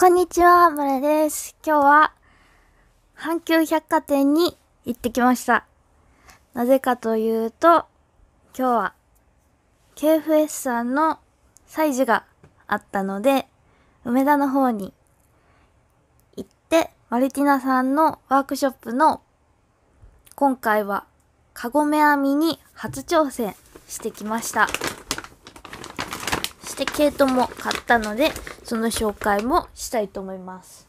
こんにちは、むれです。今日は、阪急百貨店に行ってきました。なぜかというと、今日は、KFS さんの催事があったので、梅田の方に行って、マルティナさんのワークショップの、今回は、カゴメ編みに初挑戦してきました。して毛糸も買ったので、その紹介もしたいと思います。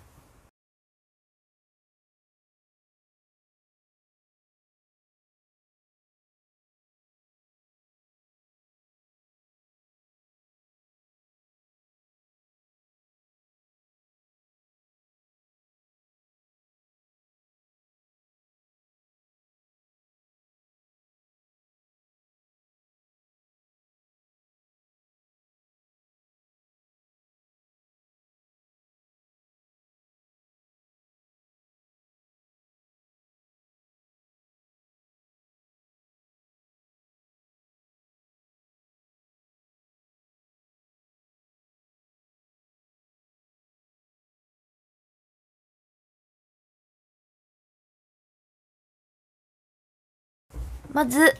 まず、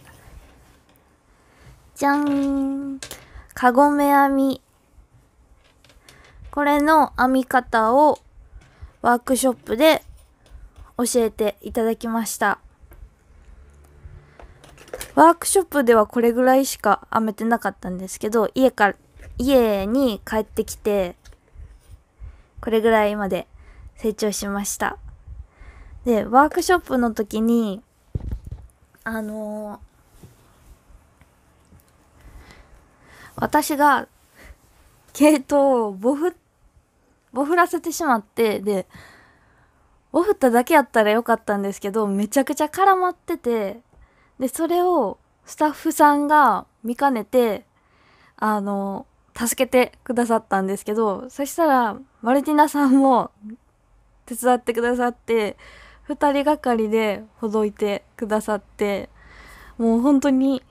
じゃん。かごめ編み。これの編み方をワークショップで教えていただきました。ワークショップではこれぐらいしか編めてなかったんですけど、家から、家に帰ってきて、これぐらいまで成長しました。で、ワークショップの時に、あの私が系統をボフボフらせてしまってでボフっただけやったらよかったんですけどめちゃくちゃ絡まっててでそれをスタッフさんが見かねてあの助けてくださったんですけどそしたらマルティナさんも手伝ってくださって2人がかりでほどいてくださってもう本当に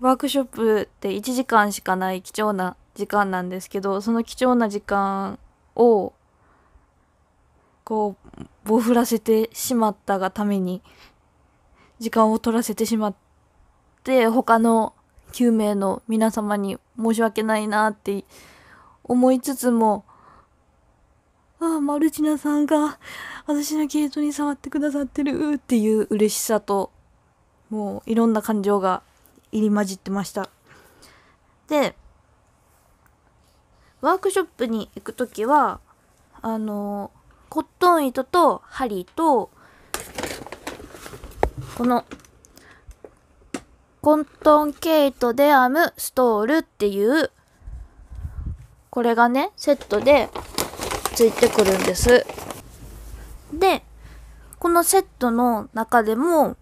ワークショップって1時間しかない貴重な時間なんですけどその貴重な時間をこう棒振らせてしまったがために時間を取らせてしまって他の9名の皆様に申し訳ないなって思いつつもああ、マルチナさんが私の毛糸に触ってくださってるっていう嬉しさと、もういろんな感情が入り混じってました。で、ワークショップに行く時は、あの、コットン糸と針と、この、コントン毛糸で編むストールっていう、これがね、セットでついてくるんです。で、このセットの中でも、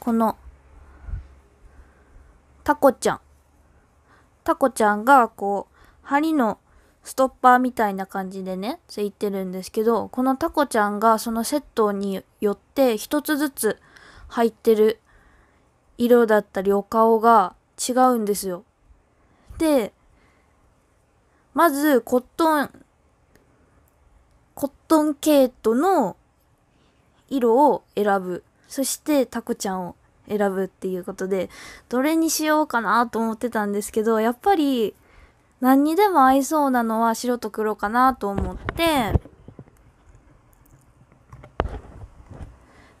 この、タコちゃん。タコちゃんが、こう、針のストッパーみたいな感じでね、ついてるんですけど、このタコちゃんがそのセットによって一つずつ入ってる色だったりお顔が違うんですよ。で、まず、コットン、コットンケイトの色を選ぶ。そして、タコちゃんを選ぶっていうことで、どれにしようかなと思ってたんですけど、やっぱり、何にでも合いそうなのは白と黒かなと思って、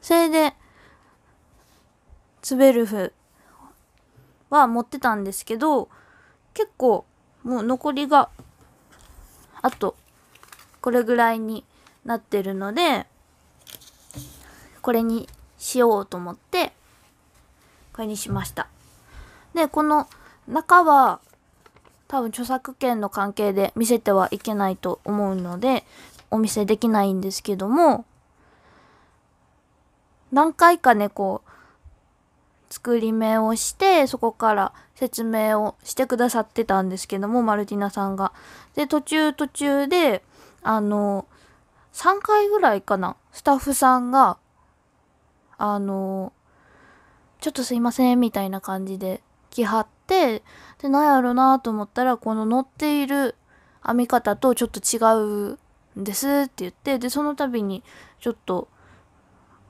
それで、ツベルフは持ってたんですけど、結構もう残りが、あと、これぐらいになってるので、これにしようと思って、これにしました。で、この中は、多分著作権の関係で見せてはいけないと思うので、お見せできないんですけども、何回かね、こう、作り目をしてそこから説明をしてくださってたんですけどもマルティナさんが。で途中途中であの3回ぐらいかなスタッフさんがあのちょっとすいませんみたいな感じで来はってで何やろなと思ったらこの乗っている編み方とちょっと違うんですって言ってでその度にちょっと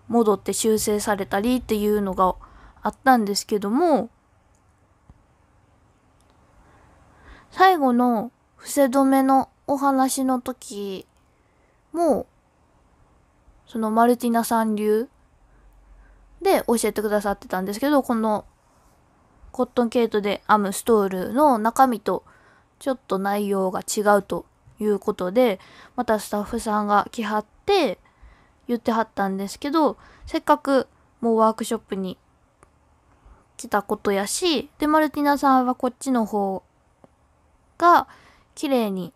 戻って修正されたりっていうのがあったんですけども、最後の伏せ止めのお話の時も、そのマルティナさん流で教えてくださってたんですけど、このコットンケートで編むストールの中身とちょっと内容が違うということで、またスタッフさんが来はって言ってはったんですけど、せっかくもうワークショップに来たことやし、で、マルティナさんはこっちの方が綺麗に、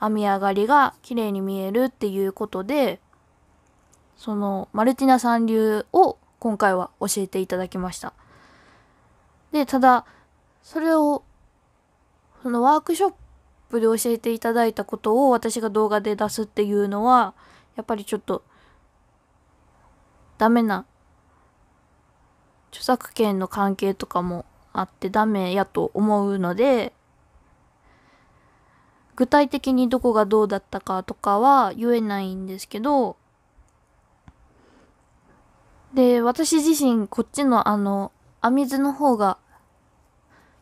編み上がりが綺麗に見えるっていうことで、そのマルティナさん流を今回は教えていただきました。で、ただ、それを、そのワークショップで教えていただいたことを私が動画で出すっていうのは、やっぱりちょっと、ダメな著作権の関係とかもあってダメやと思うので具体的にどこがどうだったかとかは言えないんですけどで私自身こっちのあの編み図の方が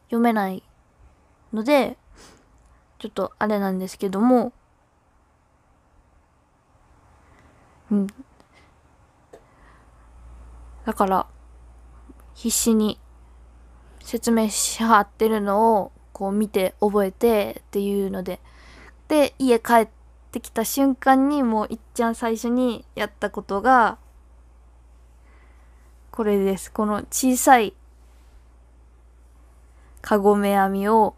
読めないのでちょっとあれなんですけどもうんだから必死に説明しはってるのをこう見て覚えてっていうのでで家帰ってきた瞬間にもういっちゃん最初にやったことがこれですこの小さいカゴメ編みを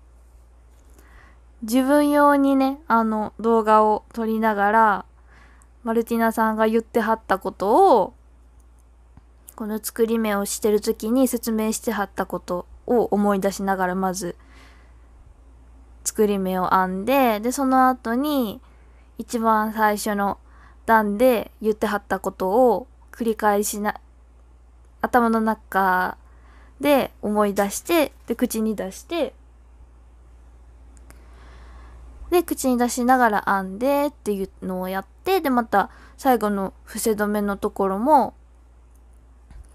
自分用にねあの動画を撮りながらマルティナさんが言ってはったことをこの作り目をしてる時に説明してはったことを思い出しながらまず作り目を編んででその後に一番最初の段で言ってはったことを繰り返しな頭の中で思い出してで口に出してで口に出しながら編んでっていうのをやってでまた最後の伏せ止めのところも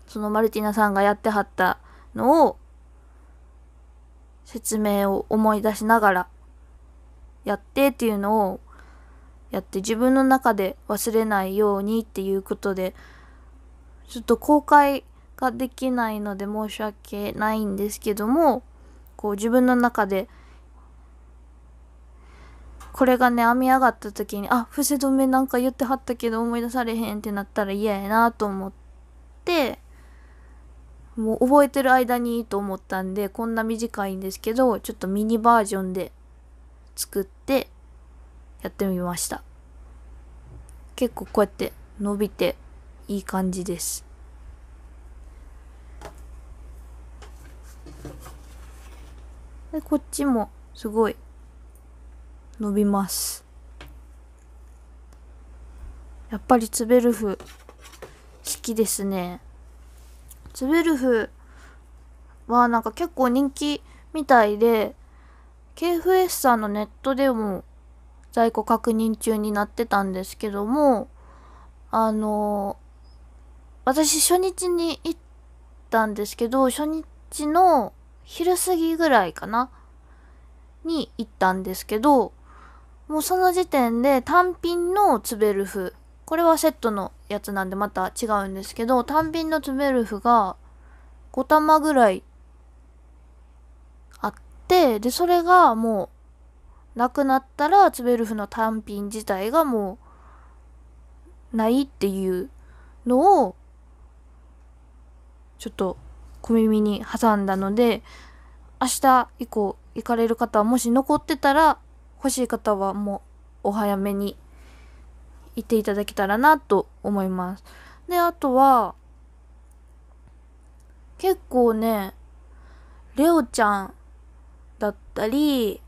そのマルティナさんがやってはったのを説明を思い出しながらやってっていうのをやって自分の中で忘れないようにっていうことでちょっと公開ができないので申し訳ないんですけどもこう自分の中でこれがね編み上がった時にあ伏せ止めなんか言ってはったけど思い出されへんってなったら嫌やなと思ってもう覚えてる間にいいと思ったんで、こんな短いんですけど、ちょっとミニバージョンで作ってやってみました。結構こうやって伸びていい感じです。で、こっちもすごい伸びます。やっぱりツベルフ好きですね。ツベルフはなんか結構人気みたいで KFS さんのネットでも在庫確認中になってたんですけどもあの私初日に行ったんですけど初日の昼過ぎぐらいかなに行ったんですけどもうその時点で単品のツベルフこれはセットのやつなんでまた違うんですけど、単品のツメルフが5玉ぐらいあって、で、それがもうなくなったらツベルフの単品自体がもうないっていうのをちょっと小耳に挟んだので、明日以降行かれる方はもし残ってたら欲しい方はもうお早めに行っていただけたらなと思います。で、あとは、結構ね、レオちゃんだったり、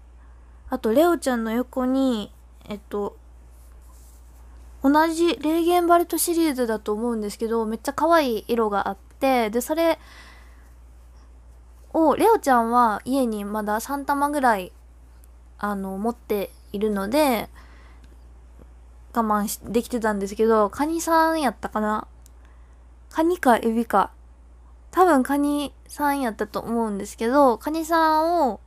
あとレオちゃんの横に、えっと、同じ霊言バルトシリーズだと思うんですけど、めっちゃ可愛い色があって、で、それを、レオちゃんは家にまだ3玉ぐらい、あの、持っているので、我慢しできてたんですけど、カニさんやったかなカニかエビか。多分カニさんやったと思うんですけど、カニさんを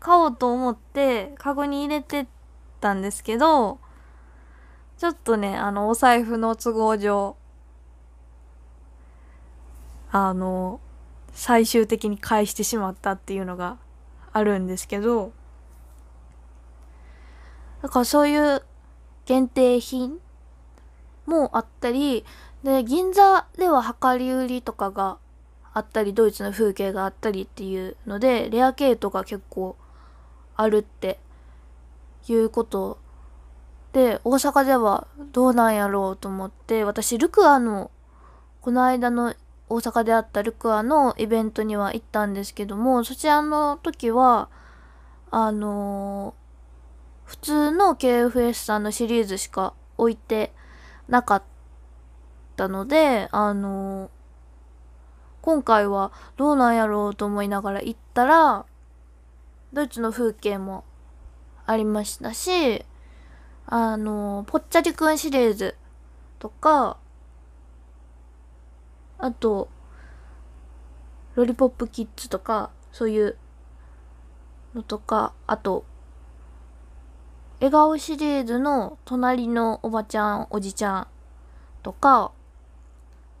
買おうと思って、カゴに入れてたんですけど、ちょっとね、あの、お財布の都合上、あの、最終的に返してしまったっていうのがあるんですけど、だからそういう限定品もあったり、で、銀座では量り売りとかがあったり、ドイツの風景があったりっていうので、レア系とが結構あるっていうことで、大阪ではどうなんやろうと思って、私、ルクアの、この間の大阪であったルクアのイベントには行ったんですけども、そちらの時は、あのー普通の KFS さんのシリーズしか置いてなかったので、あのー、今回はどうなんやろうと思いながら行ったら、ドイツの風景もありましたし、あのー、ぽっちゃりくんシリーズとか、あと、ロリポップキッズとか、そういうのとか、あと、笑顔シリーズの隣のおばちゃん、おじちゃんとか、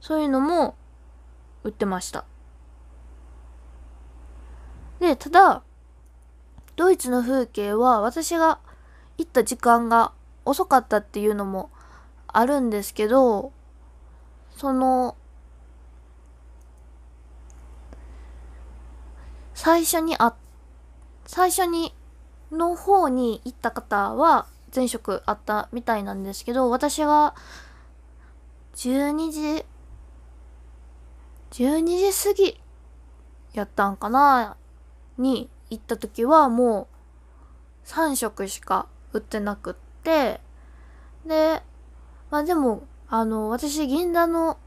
そういうのも売ってました。で、ただ、ドイツの風景は私が行った時間が遅かったっていうのもあるんですけど、その、最初にあ、最初にの方に行った方は前職あったみたいなんですけど、私は12時、12時過ぎやったんかなに行った時はもう3食しか売ってなくって、で、まあでも、あの、私銀座の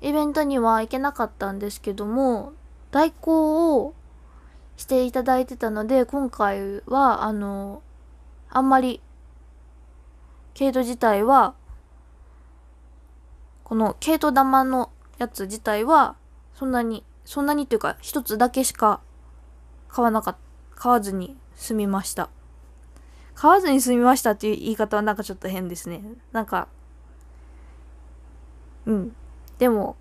イベントには行けなかったんですけども、代行をしていただいてたので、今回は、あの、あんまり、毛糸自体は、この毛糸玉のやつ自体は、そんなに、そんなにというか、一つだけしか買わなかった、買わずに済みました。買わずに済みましたっていう言い方はなんかちょっと変ですね。なんか、うん。でも、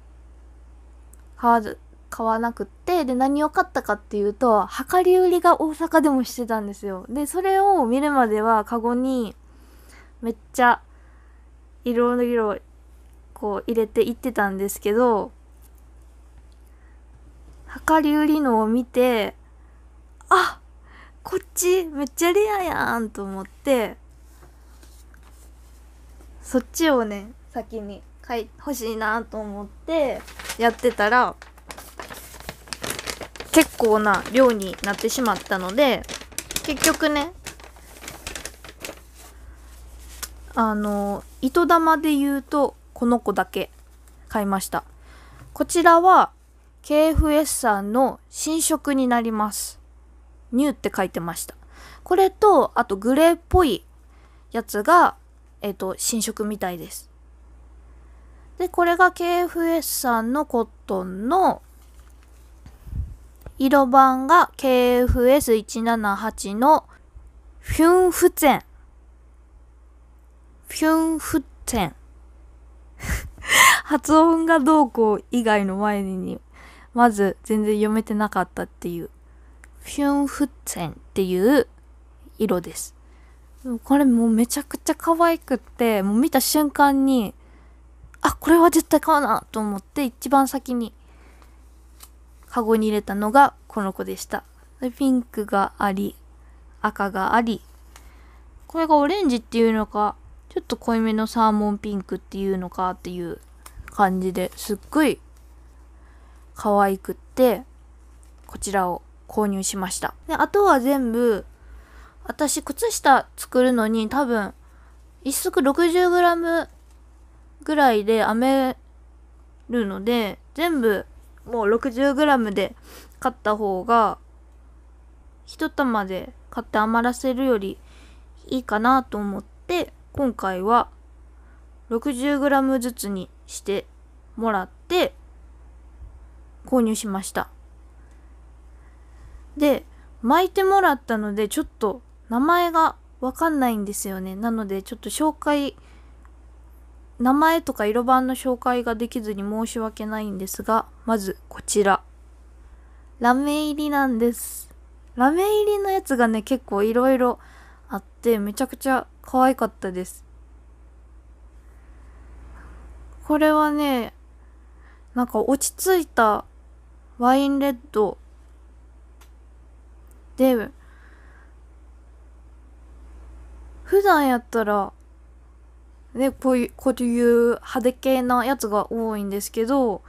買わず、買わなくってで何を買ったかっていうと量り売りが大阪でもしてたんですよでそれを見るまではカゴにめっちゃ色々こう入れていってたんですけど量り売りのを見てあこっちめっちゃレアやんと思ってそっちをね先に買い欲しいなと思ってやってたら結構な量になってしまったので、結局ね、あの、糸玉で言うと、この子だけ買いました。こちらは、KFS さんの新色になります。ニューって書いてました。これと、あとグレーっぽいやつが、えっ、と、新色みたいです。で、これが KFS さんのコットンの色番が KFS178 のフュンフツェン。フュンフツェン。発音がどうこう以外の前に、まず全然読めてなかったっていう、フュンフツェンっていう色です。これもうめちゃくちゃ可愛くって、もう見た瞬間に、あ、これは絶対買うなと思って一番先にカゴに入れたのがこの子でした。ピンクがあり、赤があり、これがオレンジっていうのか、ちょっと濃いめのサーモンピンクっていうのかっていう感じですっごい可愛くって、こちらを購入しました。で、あとは全部、私、靴下作るのに多分、1足 60g ぐらいで編めるので、全部もう 60g で買った方が一玉で買って余らせるよりいいかなと思って今回は 60g ずつにしてもらって購入しましたで巻いてもらったのでちょっと名前がわかんないんですよねなのでちょっと紹介名前とか色番の紹介ができずに申し訳ないんですが、まずこちら。ラメ入りなんです。ラメ入りのやつがね、結構いろいろあって、めちゃくちゃ可愛かったです。これはね、なんか落ち着いたワインレッドで、普段やったらで、こういう、こういう派手系なやつが多いんですけど、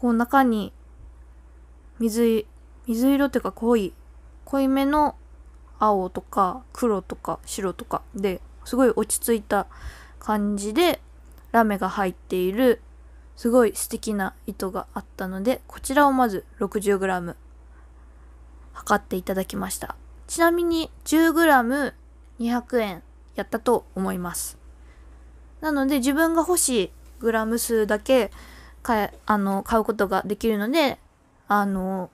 こう中に水、水色っていうか濃い、濃いめの青とか黒とか白とかですごい落ち着いた感じでラメが入っているすごい素敵な糸があったのでこちらをまず 60g 測っていただきましたちなみに 10g200 円やったと思いますなので自分が欲しいグラム数だけ買あの買うことができるのであの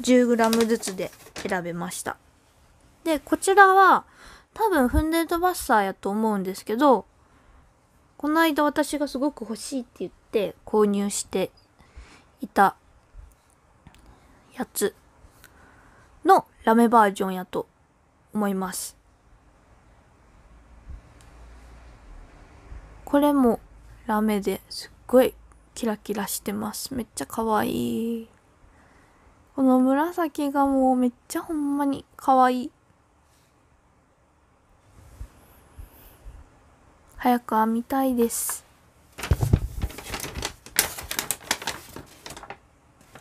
10g ずつで選べましたでこちらは多分フンデートバッサーやと思うんですけどこの間私がすごく欲しいって言って購入していたやつのラメバージョンやと思いますこれもラメですっごいキラキラしてます。めっちゃ可愛い。この紫がもうめっちゃほんまに可愛い。早く編みたいです。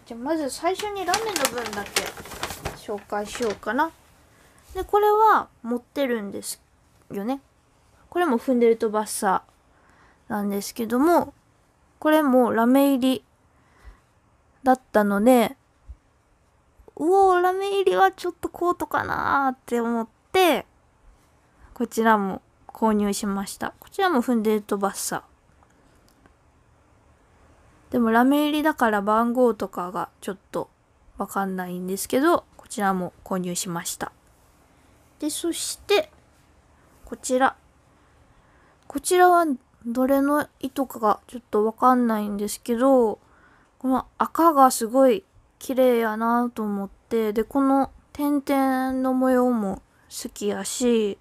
じゃまず最初にラメの分だけ紹介しようかな。で、これは持ってるんですよね。これも踏んでるとバッサなんですけども、これもラメ入りだったので、うおー、ラメ入りはちょっとコートかなーって思って、こちらも購入しました。こちらもフンデートバッサ。でもラメ入りだから番号とかがちょっとわかんないんですけど、こちらも購入しました。で、そして、こちら。こちらはどれの糸かがちょっとわかんないんですけど、この赤がすごい綺麗やなと思って、で、この点々の模様も好きやし、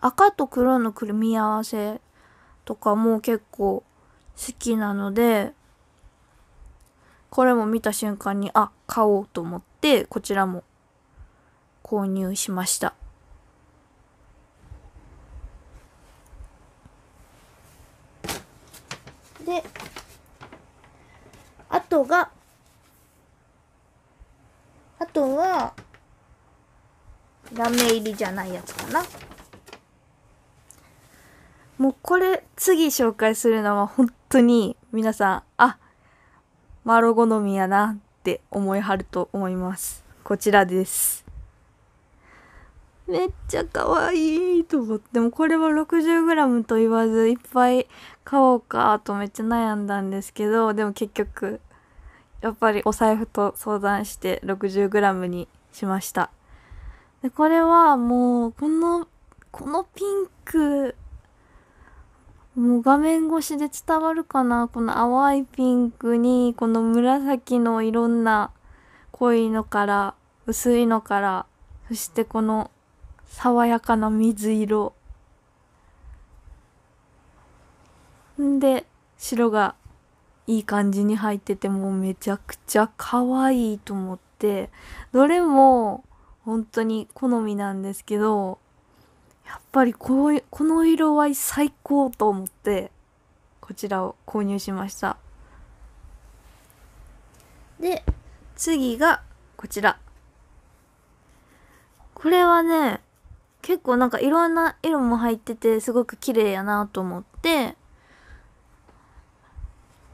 赤と黒の組み合わせとかも結構好きなので、これも見た瞬間に、あ、買おうと思って、こちらも購入しました。で、あとが、あとは、ラメ入りじゃないやつかな。もうこれ次紹介するのは本当に皆さん、あ、マロ好みやなって思いはると思います。こちらです。めっちゃ可愛いと思ってもこれは 60g と言わずいっぱい買おうかとめっちゃ悩んだんですけどでも結局やっぱりお財布と相談して 60g にしましたでこれはもうこのこのピンクもう画面越しで伝わるかなこの淡いピンクにこの紫のいろんな濃いのから薄いのからそしてこの爽やかな水色んで白がいい感じに入っててもうめちゃくちゃ可愛いと思ってどれも本当に好みなんですけどやっぱりこのこの色合い最高と思ってこちらを購入しましたで次がこちらこれはね結構なんかいろんな色も入っててすごく綺麗やなと思って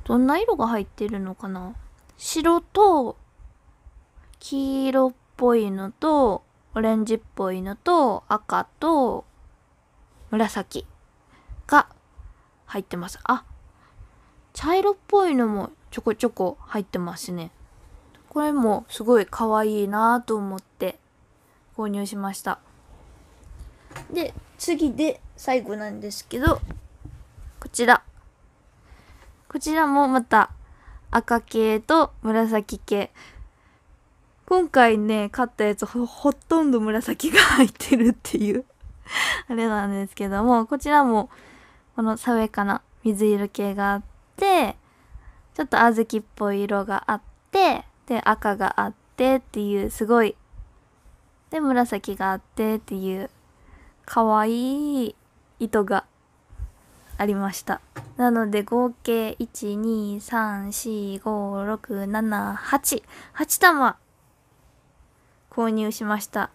どんな色が入ってるのかな白と黄色っぽいのとオレンジっぽいのと赤と紫が入ってますあ茶色っぽいのもちょこちょこ入ってますねこれもすごい可愛いなと思って購入しましたで、次で最後なんですけど、こちら。こちらもまた赤系と紫系。今回ね、買ったやつほとんど紫が入ってるっていう あれなんですけども、こちらもこの爽やかな水色系があって、ちょっと小豆っぽい色があって、で、赤があってっていう、すごい。で、紫があってっていう、かわいい糸がありましたなので合計123456788玉購入しました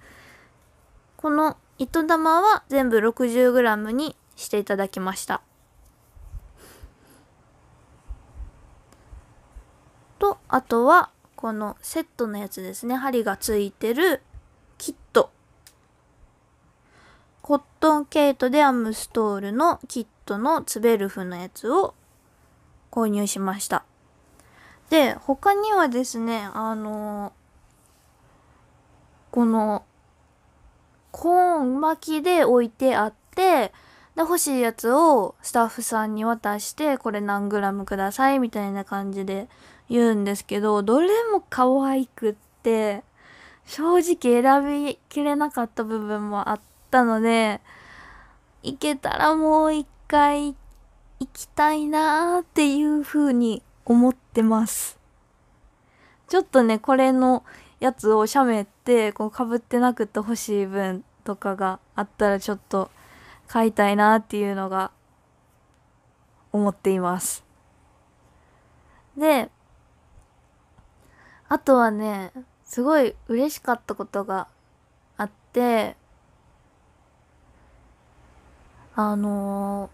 この糸玉は全部 60g にしていただきましたとあとはこのセットのやつですね針がついてるコットンケ糸トで編むストールのキットのツベルフのやつを購入しました。で、他にはですね、あのこの、コーン巻きで置いてあって、で、欲しいやつをスタッフさんに渡して、これ何グラムください、みたいな感じで言うんですけど、どれも可愛くって、正直選びきれなかった部分もあっったので、行けたらもう一回行きたいなーっていうふうに思ってます。ちょっとね、これのやつを写メって、こう被ってなくて欲しい分とかがあったらちょっと書いたいなっていうのが思っています。で、あとはね、すごい嬉しかったことがあって、あの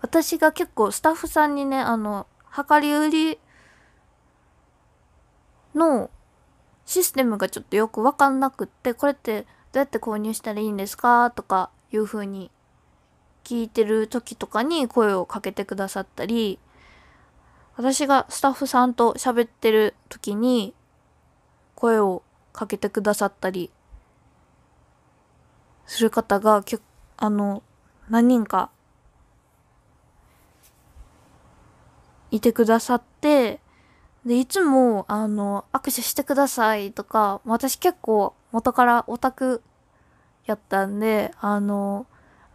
私が結構スタッフさんにね、あの、量り売りのシステムがちょっとよくわかんなくって、これってどうやって購入したらいいんですかとかいうふうに聞いてる時とかに声をかけてくださったり、私がスタッフさんと喋ってる時に声をかけてくださったりする方が、あの、何人か、いてくださって、で、いつも、あの、握手してくださいとか、私結構元からオタクやったんで、あの、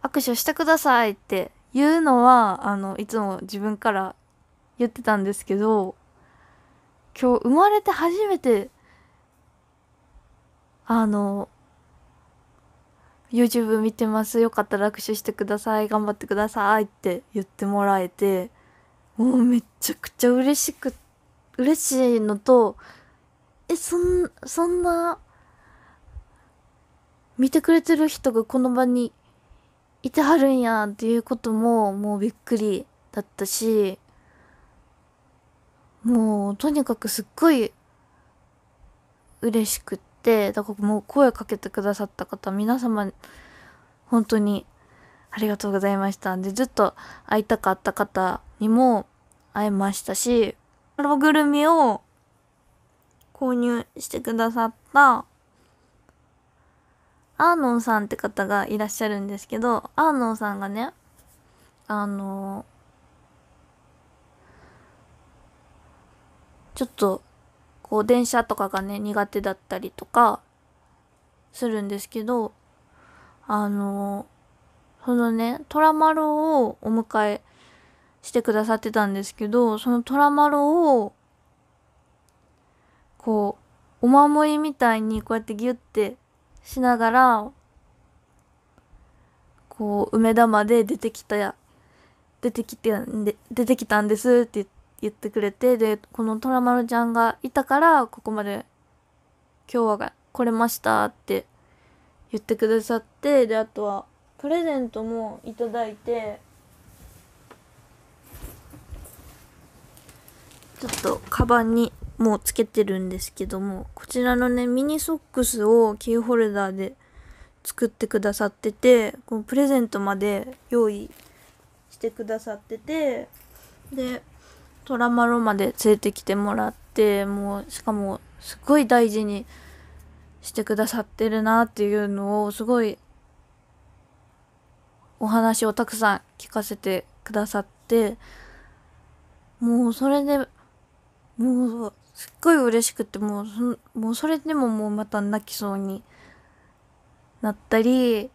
握手してくださいって言うのは、あの、いつも自分から言ってたんですけど、今日生まれて初めて、あの、YouTube 見てます。よかったら握手してください。頑張ってくださいって言ってもらえて、もうめちゃくちゃ嬉しく、嬉しいのと、え、そん、そんな、見てくれてる人がこの場にいてはるんやっていうことももうびっくりだったし、もうとにかくすっごい嬉しくてだからもう声かけてくださった方皆様本当にありがとうございましたでずっと会いたかった方にも会えましたしプログルメを購入してくださったアーノンさんって方がいらっしゃるんですけどアーノンさんがねあのちょっとこう電車とかがね苦手だったりとかするんですけどあのそのね虎丸をお迎えしてくださってたんですけどその虎丸をこうお守りみたいにこうやってギュッてしながらこう梅田まで出てきたや出てきて出てきたんですって言って。言ってくれて、で、この虎丸ちゃんがいたから、ここまで今日は来れましたって言ってくださって、で、あとはプレゼントもいただいて、ちょっとカバンにもうつけてるんですけどもこちらのねミニソックスをキーホルダーで作ってくださっててこのプレゼントまで用意してくださっててでトラマロまで連れてきてもらって、もう、しかも、すごい大事にしてくださってるなっていうのを、すごい、お話をたくさん聞かせてくださって、もうそれで、もう、すっごい嬉しくて、もう、もうそれでももうまた泣きそうになったり、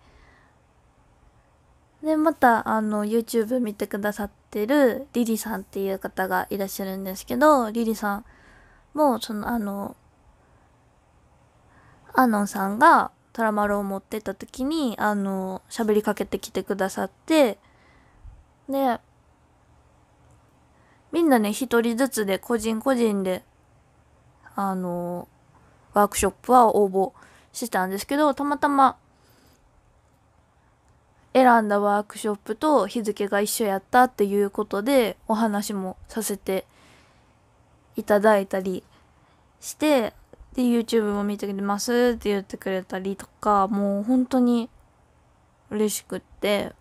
で、また、あの、YouTube 見てくださっってるリリさんっていう方がいらっしゃるんですけど、リリさんも、そのあの、アノンさんがトラマルを持ってった時に、あの、喋りかけてきてくださって、で、みんなね、一人ずつで、個人個人で、あの、ワークショップは応募してたんですけど、たまたま、選んだワークショップと日付が一緒やったっていうことでお話もさせていただいたりしてで YouTube も見てくれますって言ってくれたりとかもう本当に嬉しくって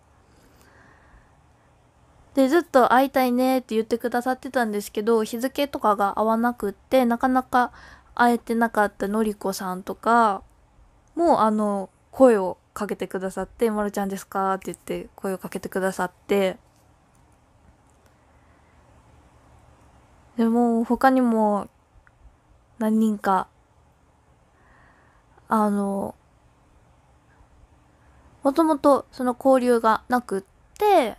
でずっと会いたいねって言ってくださってたんですけど日付とかが合わなくってなかなか会えてなかったのりこさんとかもあの声をかけてくださって「まるちゃんですか?」って言って声をかけてくださってでも他にも何人かあのもともとその交流がなくって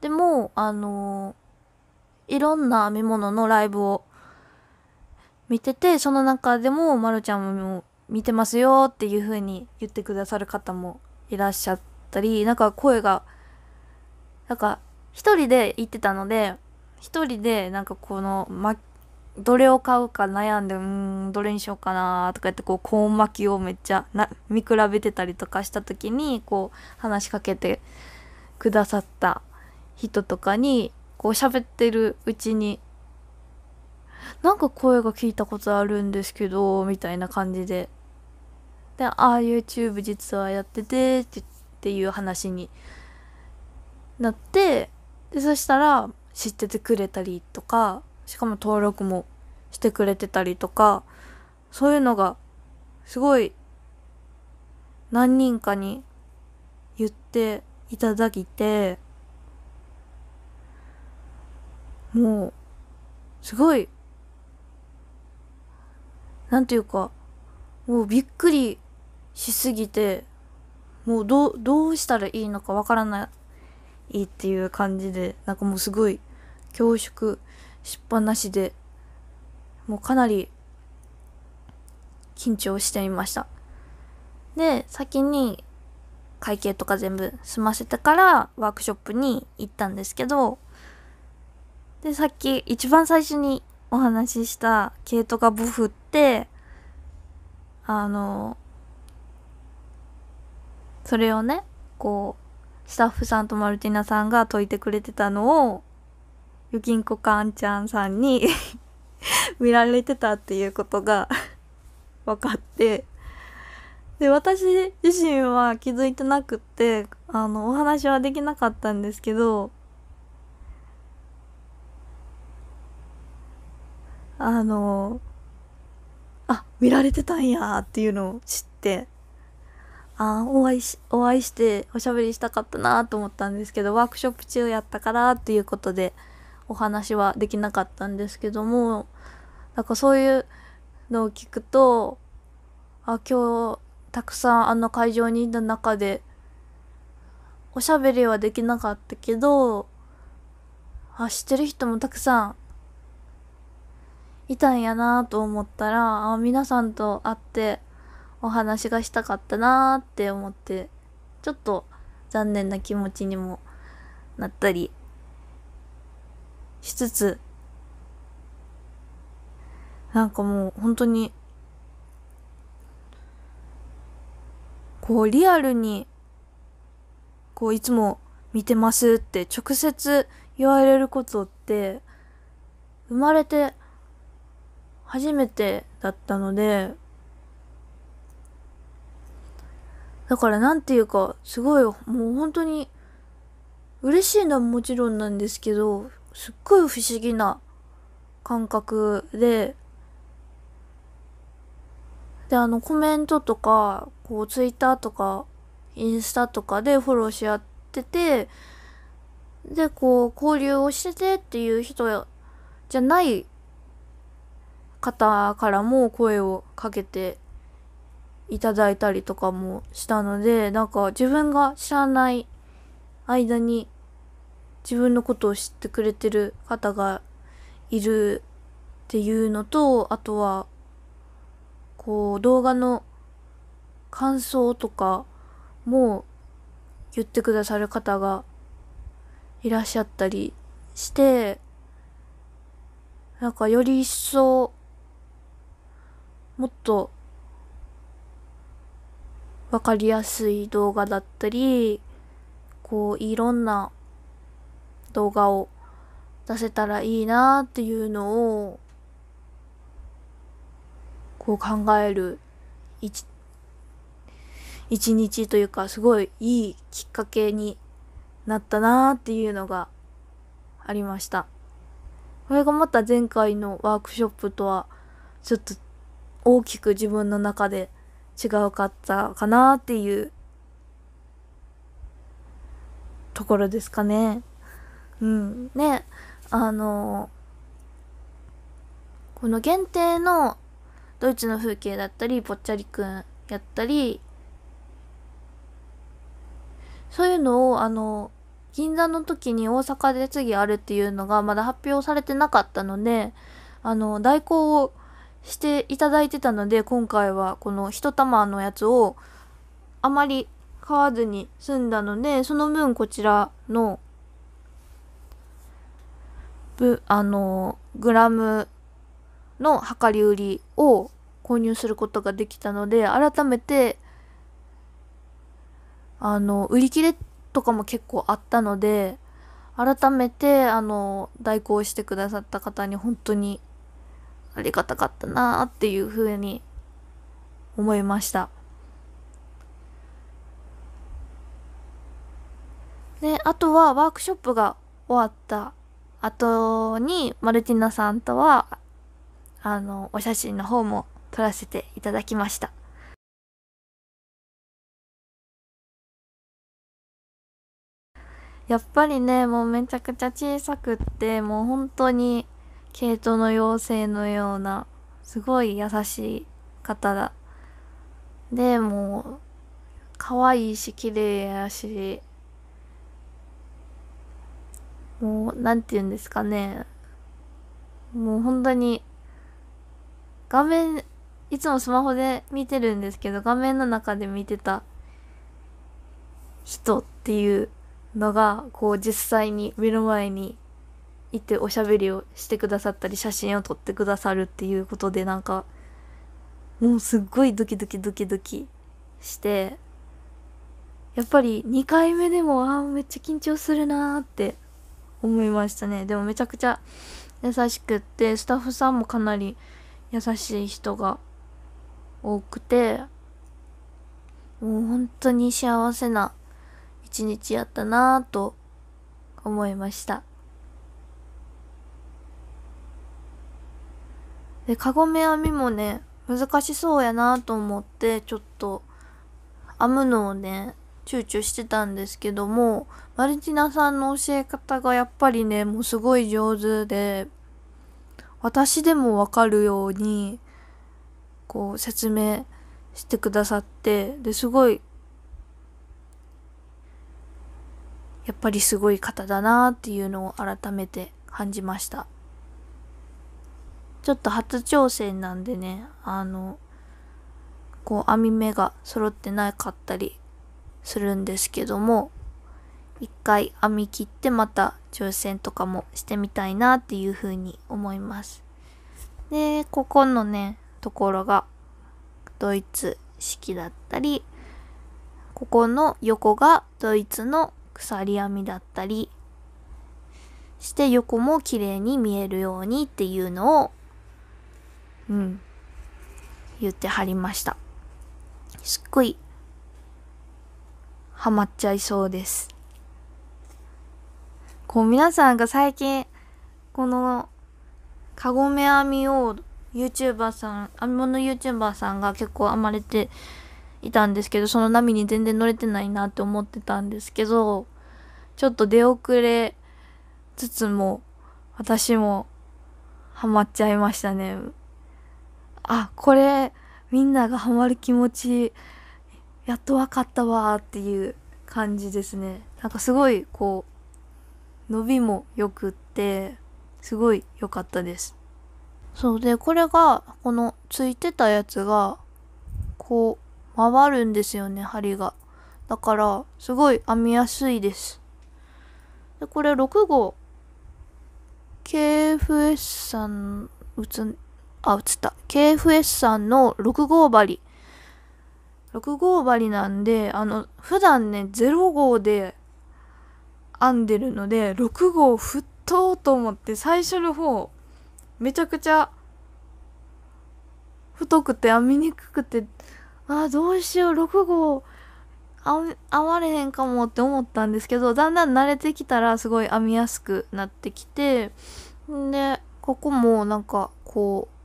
でもあのいろんな編み物のライブを見ててその中でもまるちゃんも見てますよっていう風に言ってくださる方もいらっしゃったり、なんか声が、なんか一人で行ってたので、一人でなんかこの、ま、どれを買うか悩んで、うん、どれにしようかなとか言ってこう、コーン巻きをめっちゃな見比べてたりとかした時に、こう、話しかけてくださった人とかに、こう喋ってるうちに、なんか声が聞いたことあるんですけど、みたいな感じでで「ああ YouTube 実はやってて」っていう話になってでそしたら知っててくれたりとかしかも登録もしてくれてたりとかそういうのがすごい何人かに言っていただきてもうすごいなんていうかもうびっくりしすぎてもうどどうしたらいいのかわからないっていう感じでなんかもうすごい恐縮しっぱなしでもうかなり緊張してみましたで先に会計とか全部済ませてからワークショップに行ったんですけどでさっき一番最初にお話しした毛とかボフってあのそれをねこうスタッフさんとマルティナさんが解いてくれてたのをゆきんこかんちゃんさんに 見られてたっていうことが 分かってで私自身は気づいてなくってあのお話はできなかったんですけどあのあ見られてたんやっていうのを知って。あお会いし、お会いしておしゃべりしたかったなと思ったんですけど、ワークショップ中やったからっていうことでお話はできなかったんですけども、なんかそういうのを聞くと、あ、今日たくさんあの会場にいた中で、おしゃべりはできなかったけど、あ、知ってる人もたくさんいたんやなと思ったら、あ、皆さんと会って、お話がしたかったなーって思って、ちょっと残念な気持ちにもなったりしつつ、なんかもう本当に、こうリアルに、こういつも見てますって直接言われることって、生まれて初めてだったので、だからなんていうか、すごい、もう本当に、嬉しいのはもちろんなんですけど、すっごい不思議な感覚で、で、あの、コメントとか、こう、ツイッターとか、インスタとかでフォローし合ってて、で、こう、交流をしててっていう人じゃない方からも声をかけていただいたりとかもしたので、なんか自分が知らない間に自分のことを知ってくれてる方がいるっていうのと、あとは、こう動画の感想とかも言ってくださる方がいらっしゃったりして、なんかより一層もっとわかりやすい動画だったり、こういろんな動画を出せたらいいなっていうのを、こう考える一、一日というかすごいいいきっかけになったなっていうのがありました。これがまた前回のワークショップとはちょっと大きく自分の中で違うかったかなっていうところですかね。うん。ね、あの、この限定のドイツの風景だったり、ぽっちゃりくんやったり、そういうのを、あの、銀座の時に大阪で次あるっていうのがまだ発表されてなかったので、あの、代行をしていただいてたので今回はこの1玉のやつをあまり買わずに済んだのでその分こちらのぶあのグラムの量り売りを購入することができたので改めてあの売り切れとかも結構あったので改めてあの代行してくださった方に本当にありがたかったなーっていうふうに思いました。で、あとはワークショップが終わった後に、マルティナさんとは、あの、お写真の方も撮らせていただきました。やっぱりね、もうめちゃくちゃ小さくって、もう本当に毛糸の妖精のような、すごい優しい方だ。で、もう、可愛いし、綺麗やし、もう、なんて言うんですかね。もう本当に、画面、いつもスマホで見てるんですけど、画面の中で見てた人っていうのが、こう実際に目の前にいておしゃべりをしてくださったり写真を撮ってくださるっていうことでなんかもうすっごいドキドキドキドキしてやっぱり2回目でもああめっちゃ緊張するなーって思いましたねでもめちゃくちゃ優しくってスタッフさんもかなり優しい人が多くてもう本当に幸せな一日やったなぁと思いました。で、かごメ編みもね、難しそうやなと思って、ちょっと、編むのをね、躊躇してたんですけども、マルティナさんの教え方がやっぱりね、もうすごい上手で、私でもわかるように、こう説明してくださって、で、すごい、やっぱりすごい方だなっていうのを改めて感じました。ちょっと初挑戦なんでねあのこう編み目が揃ってなかったりするんですけども一回編み切ってまた挑戦とかもしてみたいなっていうふうに思います。でここのねところがドイツ式だったりここの横がドイツの鎖編みだったりして横も綺麗に見えるようにっていうのをうん、言ってはりました。すっごい、ハマっちゃいそうです。こう皆さんが最近、この、カゴメ編みを YouTuber さん、編み物 YouTuber さんが結構編まれていたんですけど、その波に全然乗れてないなって思ってたんですけど、ちょっと出遅れつつも、私もハマっちゃいましたね。あこれみんながハマる気持ちやっと分かったわっていう感じですねなんかすごいこう伸びもよくってすごい良かったですそうでこれがこのついてたやつがこう回るんですよね針がだからすごい編みやすいですでこれ6号 KFS さん打つあ、映った。KFS さんの6号針。6号針なんで、あの、普段ね、0号で編んでるので、6号沸騰と思って、最初の方、めちゃくちゃ、太くて編みにくくて、あ、どうしよう、6号、編まれへんかもって思ったんですけど、だんだん慣れてきたら、すごい編みやすくなってきて、んで、ここもなんか、こう、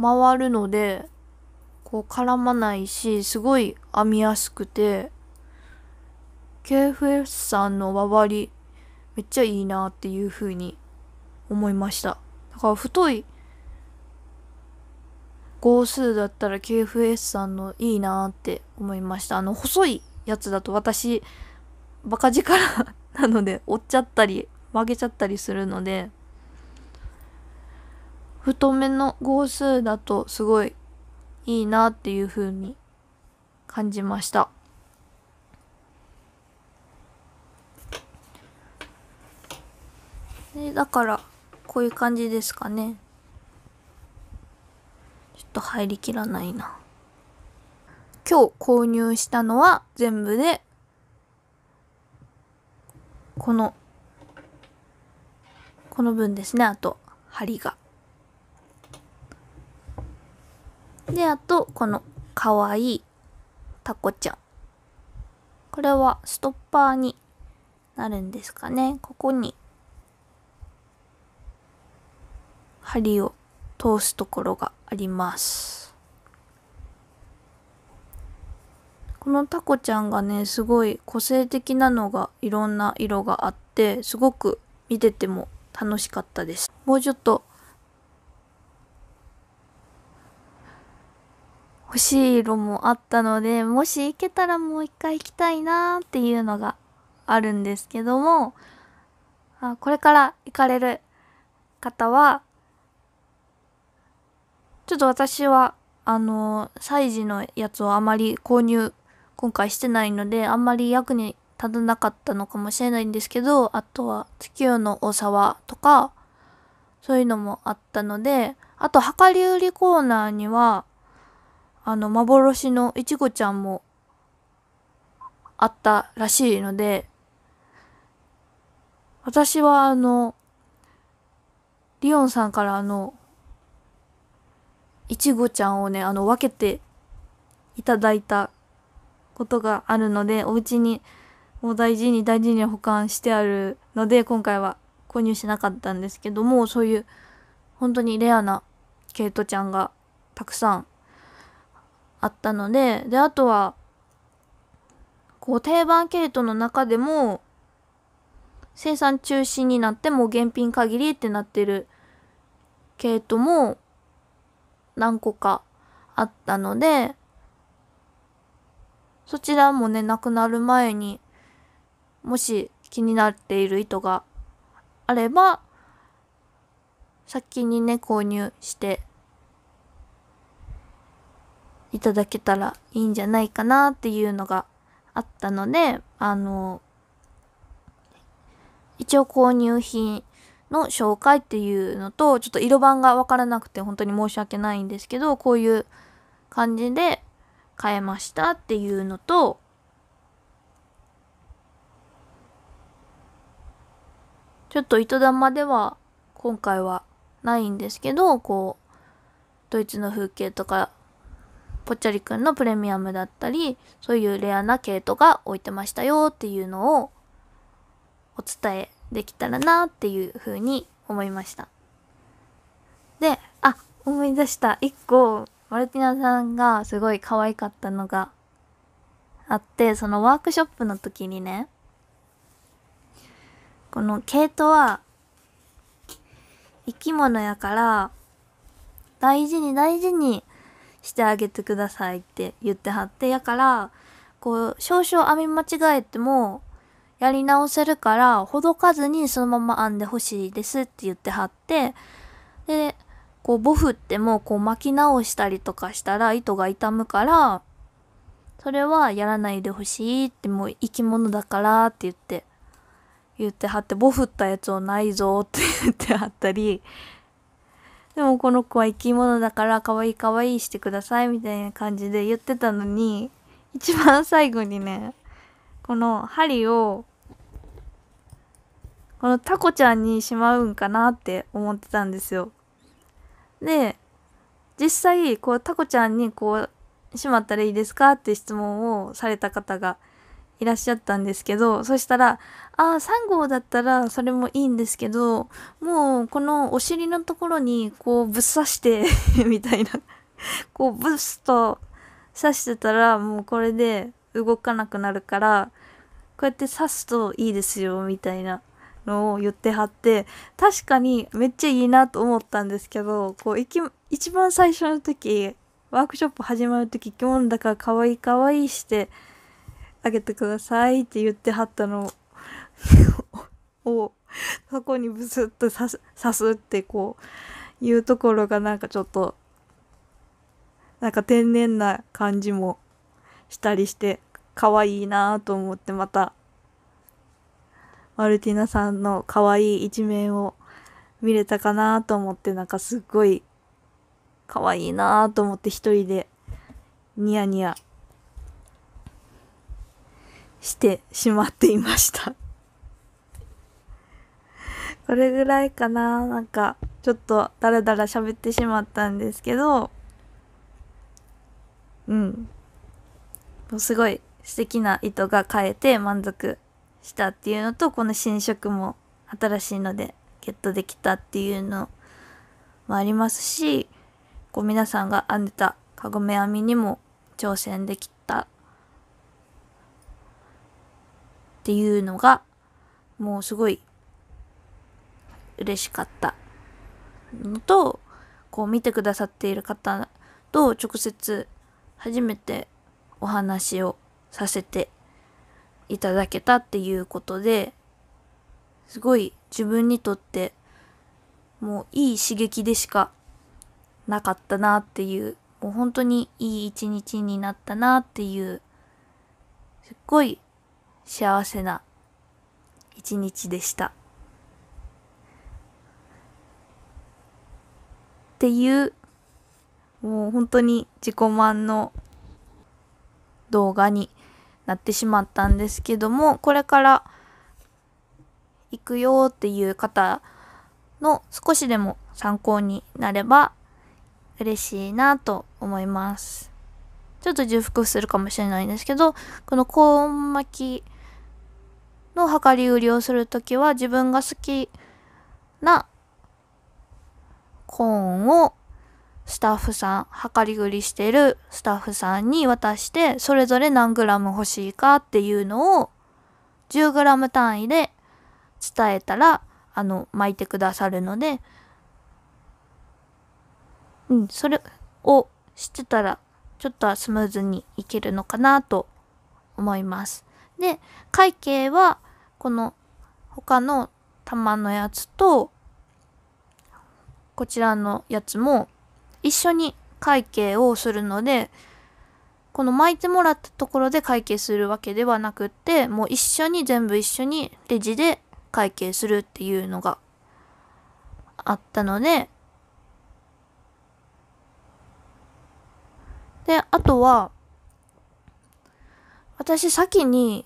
回るので、こう絡まないし、すごい編みやすくて、KFS さんの輪割り、めっちゃいいなっていう風に思いました。だから太い号数だったら KFS さんのいいなって思いました。あの、細いやつだと私、バカ力なので折っちゃったり曲げちゃったりするので、太めの号数だとすごいいいなっていう風に感じました。でだからこういう感じですかね。ちょっと入りきらないな。今日購入したのは全部でこのこの分ですねあと針が。で、あと、このかわいいタコちゃん。これはストッパーになるんですかね。ここに針を通すところがあります。このタコちゃんがね、すごい個性的なのがいろんな色があって、すごく見てても楽しかったです。もうちょっと欲しい色もあったので、もし行けたらもう一回行きたいなーっていうのがあるんですけども、あこれから行かれる方は、ちょっと私は、あの、サイジのやつをあまり購入、今回してないので、あんまり役に立たなかったのかもしれないんですけど、あとは月夜の大沢とか、そういうのもあったので、あと、量り売りコーナーには、あの、幻のいちごちゃんもあったらしいので、私はあの、リオンさんからあの、いちごちゃんをね、あの、分けていただいたことがあるので、お家にもう大事に大事に保管してあるので、今回は購入しなかったんですけども、そういう本当にレアなケイトちゃんがたくさんあったので、で、あとは、こう定番系統の中でも、生産中止になっても現品限りってなってる系統も何個かあったので、そちらもね、なくなる前に、もし気になっている糸があれば、先にね、購入していただけたらいいんじゃないかなっていうのがあったので、あの、一応購入品の紹介っていうのと、ちょっと色番が分からなくて本当に申し訳ないんですけど、こういう感じで変えましたっていうのと、ちょっと糸玉では今回はないんですけど、こう、ドイツの風景とかぽっちゃりくんのプレミアムだったり、そういうレアな系統が置いてましたよっていうのをお伝えできたらなっていうふうに思いました。で、あ、思い出した。一個、マルティナさんがすごい可愛かったのがあって、そのワークショップの時にね、この毛糸は生き物やから大事に大事にしてあげてくださいって言ってはってやからこう少々編み間違えてもやり直せるからほどかずにそのまま編んでほしいですって言ってはってでこうボフってもこう巻き直したりとかしたら糸が傷むからそれはやらないでほしいってもう生き物だからって言って言ってはってボフったやつをないぞって言ってはったりでもこの子は生き物だから可愛い可愛いしてくださいみたいな感じで言ってたのに、一番最後にね、この針を、このタコちゃんにしまうんかなって思ってたんですよ。で、実際、こうタコちゃんにこう、しまったらいいですかって質問をされた方がいらっしゃったんですけど、そしたら、ああ、3号だったらそれもいいんですけど、もうこのお尻のところにこうぶっ刺して みたいなこうブスと刺してたらもうこれで動かなくなるから、こうやって刺すといいですよ、みたいなのを言ってはって、確かにめっちゃいいなと思ったんですけど、こう、一番最初の時、ワークショップ始まる時、今日だから可愛い可愛いして、あげてくださいって言ってはったの をそこにブスッと刺す刺すってこういうところがなんかちょっとなんか天然な感じもしたりして可愛いなぁと思ってまたマルティナさんの可愛い一面を見れたかなと思ってなんかすっごい可愛いなと思って一人でニヤニヤしてしまっていました これぐらいかななんか、ちょっとダラダラ喋ってしまったんですけど、うん。もうすごい素敵な糸が変えて満足したっていうのと、この新色も新しいのでゲットできたっていうのもありますし、こう皆さんが編んでたカゴメ編みにも挑戦できて、っていうのが、もうすごい嬉しかったのと、こう見てくださっている方と直接初めてお話をさせていただけたっていうことですごい自分にとってもういい刺激でしかなかったなっていうもう本当にいい一日になったなっていうすっごい幸せな一日でした。っていう、もう本当に自己満の動画になってしまったんですけども、これから行くよっていう方の少しでも参考になれば嬉しいなと思います。ちょっと重複するかもしれないんですけど、この高音巻きの量り売りをするときは自分が好きなコーンをスタッフさん、量り売りしてるスタッフさんに渡して、それぞれ何グラム欲しいかっていうのを1 0ム単位で伝えたら、あの、巻いてくださるので、うん、それをしてたら、ちょっとはスムーズにいけるのかなと思います。で、会計は、この他の玉のやつと、こちらのやつも一緒に会計をするので、この巻いてもらったところで会計するわけではなくって、もう一緒に全部一緒にレジで会計するっていうのがあったので、で、あとは、私先に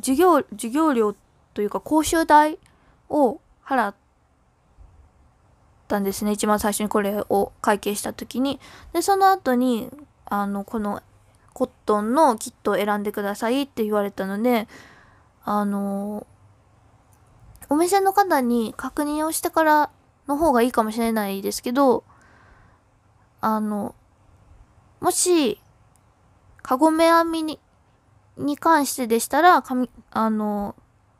授業、授業料というか講習代を払ったんですね。一番最初にこれを会計した時に。で、その後に、あの、このコットンのキットを選んでくださいって言われたので、あの、お店の方に確認をしてからの方がいいかもしれないですけど、あの、もし、カゴメ編みにに関してでしたら、かみあの、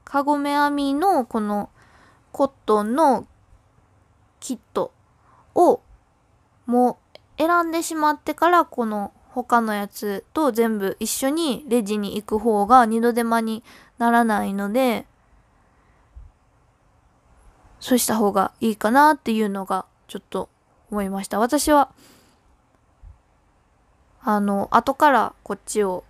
カゴメ編みのこのコットンのキットをもう選んでしまってからこの他のやつと全部一緒にレジに行く方が二度手間にならないのでそうした方がいいかなっていうのがちょっと思いました私はあの後からこっちを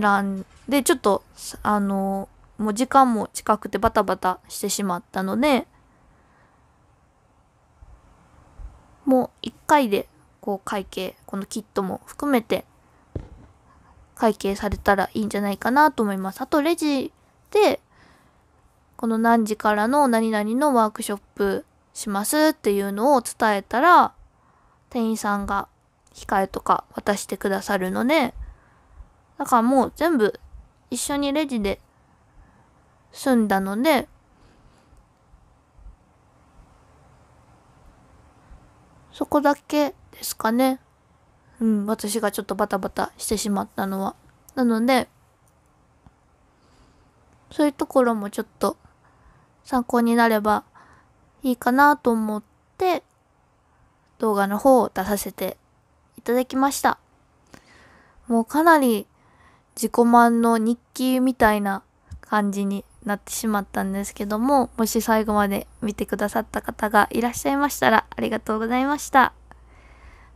選んで、ちょっと、あの、もう時間も近くてバタバタしてしまったので、もう1回で、こう会計、このキットも含めて、会計されたらいいんじゃないかなと思います。あと、レジで、この何時からの何々のワークショップしますっていうのを伝えたら、店員さんが控えとか渡してくださるので、だからもう全部一緒にレジで済んだので、そこだけですかね。うん、私がちょっとバタバタしてしまったのは。なので、そういうところもちょっと参考になればいいかなと思って動画の方を出させていただきました。もうかなり自己満の日記みたいな感じになってしまったんですけども、もし最後まで見てくださった方がいらっしゃいましたらありがとうございました。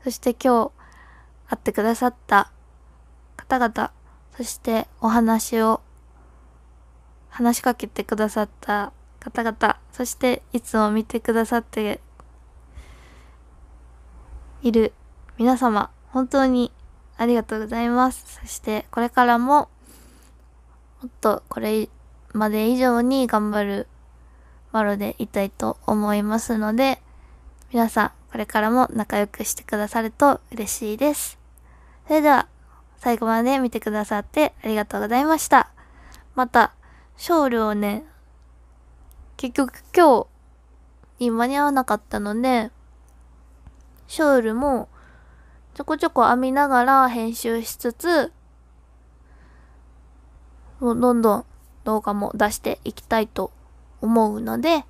そして今日会ってくださった方々、そしてお話を話しかけてくださった方々、そしていつも見てくださっている皆様、本当にありがとうございます。そして、これからも、もっとこれまで以上に頑張るマロでいたいと思いますので、皆さん、これからも仲良くしてくださると嬉しいです。それでは、最後まで見てくださってありがとうございました。また、ルをね、結局今日に間に合わなかったので、ショールもちょこちょこ編みながら編集しつつ、もどんどん動画も出していきたいと思うので、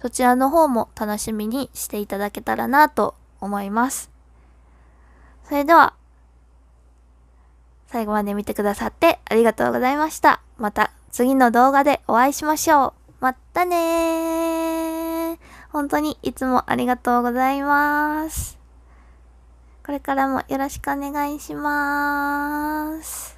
そちらの方も楽しみにしていただけたらなと思います。それでは、最後まで見てくださってありがとうございました。また次の動画でお会いしましょう。またねー。本当にいつもありがとうございます。これからもよろしくお願いします。